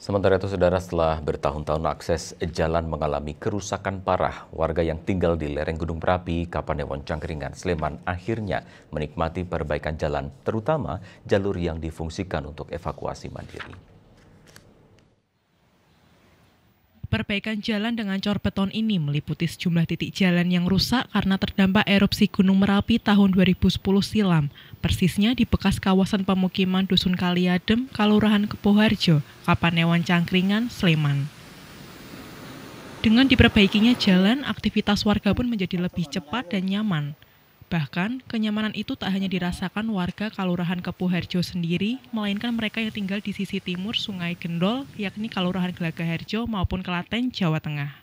Sementara itu, saudara, setelah bertahun-tahun akses jalan mengalami kerusakan parah, warga yang tinggal di lereng Gunung Merapi, Kapanewon, Cangkringan, Sleman akhirnya menikmati perbaikan jalan, terutama jalur yang difungsikan untuk evakuasi mandiri. Perbaikan jalan dengan cor beton ini meliputi sejumlah titik jalan yang rusak karena terdampak erupsi Gunung Merapi tahun 2010 silam, persisnya di bekas kawasan pemukiman Dusun Kaliadem, Kalurahan Kepoharjo, Kapanewan Cangkringan, Sleman. Dengan diperbaikinya jalan, aktivitas warga pun menjadi lebih cepat dan nyaman. Bahkan, kenyamanan itu tak hanya dirasakan warga Kalurahan Kepuharjo sendiri, melainkan mereka yang tinggal di sisi timur Sungai Gendol, yakni Kalurahan Gelagaharjo maupun Kelaten, Jawa Tengah.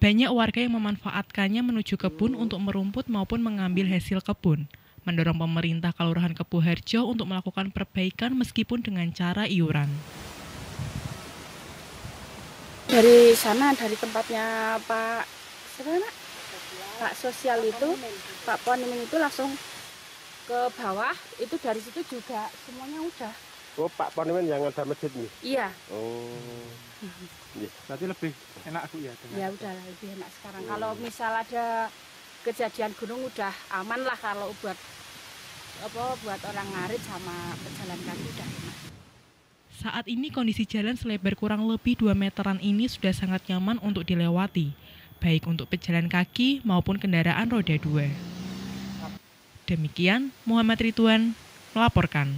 Banyak warga yang memanfaatkannya menuju kebun untuk merumput maupun mengambil hasil kebun, mendorong pemerintah Kalurahan Kepuharjo untuk melakukan perbaikan meskipun dengan cara iuran. Dari sana, dari tempatnya Pak, siapa Pak Sosial itu, Pak Poniming itu langsung ke bawah, itu dari situ juga semuanya udah. Oh, Pak Poniming yang ada masjid nih? Iya. Oh. Iya. Berarti lebih enak aku ya? Dengan ya udah lebih enak sekarang. Oh. Kalau misal ada kejadian gunung udah aman lah kalau buat apa buat orang ngarit sama pejalan kaki udah enak. Saat ini kondisi jalan selebar kurang lebih 2 meteran ini sudah sangat nyaman untuk dilewati baik untuk pejalan kaki maupun kendaraan roda dua. Demikian Muhammad Rituan melaporkan.